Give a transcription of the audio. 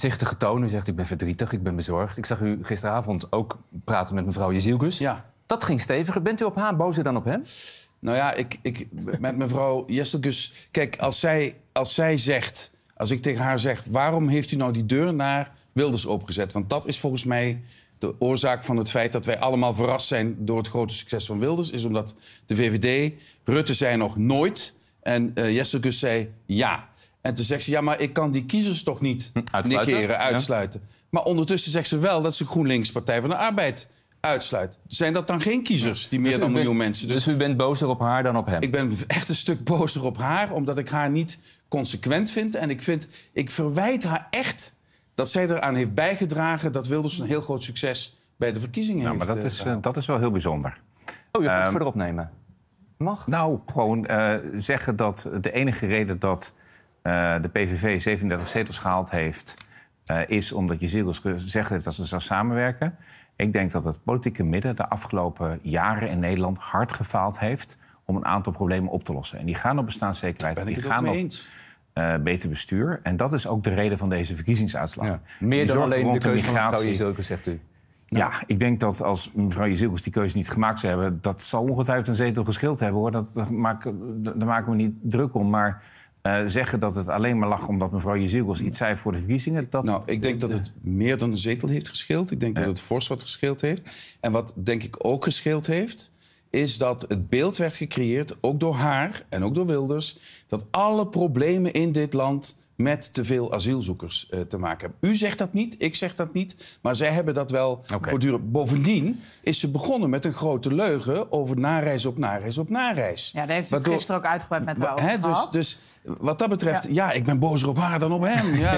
voorzichtige U zegt, ik ben verdrietig, ik ben bezorgd. Ik zag u gisteravond ook praten met mevrouw Jezielgus. Ja. Dat ging steviger. Bent u op haar bozer dan op hem? Nou ja, ik, ik, met mevrouw Jezielgus... Kijk, als zij, als zij zegt... Als ik tegen haar zeg, waarom heeft u nou die deur naar Wilders opgezet? Want dat is volgens mij de oorzaak van het feit dat wij allemaal verrast zijn door het grote succes van Wilders. Is omdat de VVD, Rutte zei nog nooit en uh, zei ja. En toen zegt ze, ja, maar ik kan die kiezers toch niet hm, uitsluiten, negeren, uitsluiten. Maar ondertussen zegt ze wel dat ze GroenLinks Partij van de Arbeid uitsluit. Zijn dat dan geen kiezers, die dus meer dan miljoen mensen? Dus, dus u bent bozer op haar dan op hem? Ik ben echt een stuk bozer op haar, omdat ik haar niet consequent vind. En ik, vind, ik verwijt haar echt dat zij eraan heeft bijgedragen... dat Wilders een heel groot succes bij de verkiezingen nou, Ja, Maar dat, eh, is, eh, dat is wel heel bijzonder. Oh, je mag het ehm, verder opnemen? Mag? Nou, gewoon eh, zeggen dat de enige reden dat eh, de PVV 37 zetels gehaald heeft... Eh, is omdat Jezielgus gezegd heeft dat ze zou samenwerken. Ik denk dat het politieke midden de afgelopen jaren in Nederland hard gefaald heeft om een aantal problemen op te lossen. En die gaan op bestaanszekerheid. die gaan op eh, beter bestuur. En dat is ook de reden van deze verkiezingsuitslag. Ja. Meer dan alleen de keuze de van mevrouw zegt u. Ja. ik denk dat als mevrouw Jezilkus die keuze niet gemaakt zou hebben... dat zal ongetwijfeld een zetel geschild hebben, hoor. Dat, maak, daar maken we niet druk om. Maar eh, zeggen dat het alleen maar lag omdat mevrouw Jezigels iets zei voor de verkiezingen? Dat nou, ik denk dat het meer dan een zetel heeft gescheeld. Ik denk dat het fors wat gescheeld heeft. En wat denk ik ook gescheeld heeft, is dat het beeld werd gecreëerd, ook door haar en ook door Wilders, dat alle problemen in dit land met te veel asielzoekers eh, te maken hebben. U zegt dat niet, ik zeg dat niet, maar zij hebben dat wel voortdurend. Bovendien is ze begonnen met een grote leugen over nareis op nareis op nareis. Ja, dat heeft u gisteren ook uitgebreid met haar over dus, dus, wat dat betreft, ja. ik ben bozer op haar dan op hem.